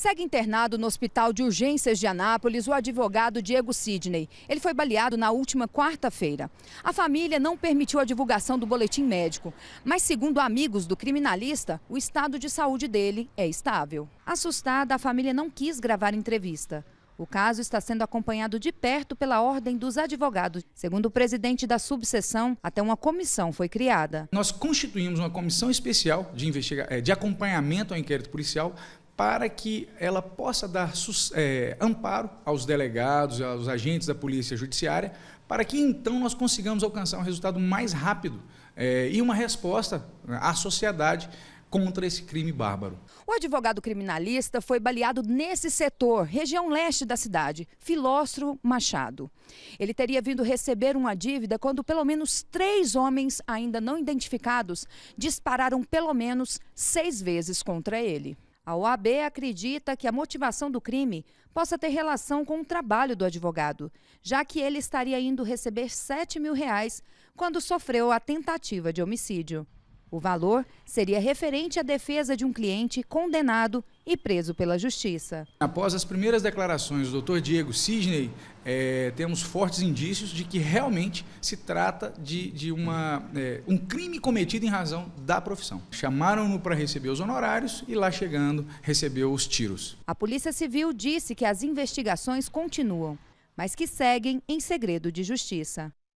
Segue internado no Hospital de Urgências de Anápolis o advogado Diego Sidney. Ele foi baleado na última quarta-feira. A família não permitiu a divulgação do boletim médico, mas, segundo amigos do criminalista, o estado de saúde dele é estável. Assustada, a família não quis gravar entrevista. O caso está sendo acompanhado de perto pela Ordem dos Advogados. Segundo o presidente da subseção, até uma comissão foi criada. Nós constituímos uma comissão especial de, investiga eh, de acompanhamento ao inquérito policial para que ela possa dar é, amparo aos delegados, aos agentes da polícia judiciária, para que então nós consigamos alcançar um resultado mais rápido é, e uma resposta à sociedade contra esse crime bárbaro. O advogado criminalista foi baleado nesse setor, região leste da cidade, Filóstro Machado. Ele teria vindo receber uma dívida quando pelo menos três homens ainda não identificados dispararam pelo menos seis vezes contra ele. A OAB acredita que a motivação do crime possa ter relação com o trabalho do advogado, já que ele estaria indo receber 7 mil reais quando sofreu a tentativa de homicídio. O valor seria referente à defesa de um cliente condenado e preso pela Justiça. Após as primeiras declarações do Dr. Diego Sisney, é, eh, temos fortes indícios de que realmente se trata de, de uma, é, um crime cometido em razão da profissão. Chamaram-no para receber os honorários e lá chegando recebeu os tiros. A Polícia Civil disse que as investigações continuam, mas que seguem em segredo de justiça.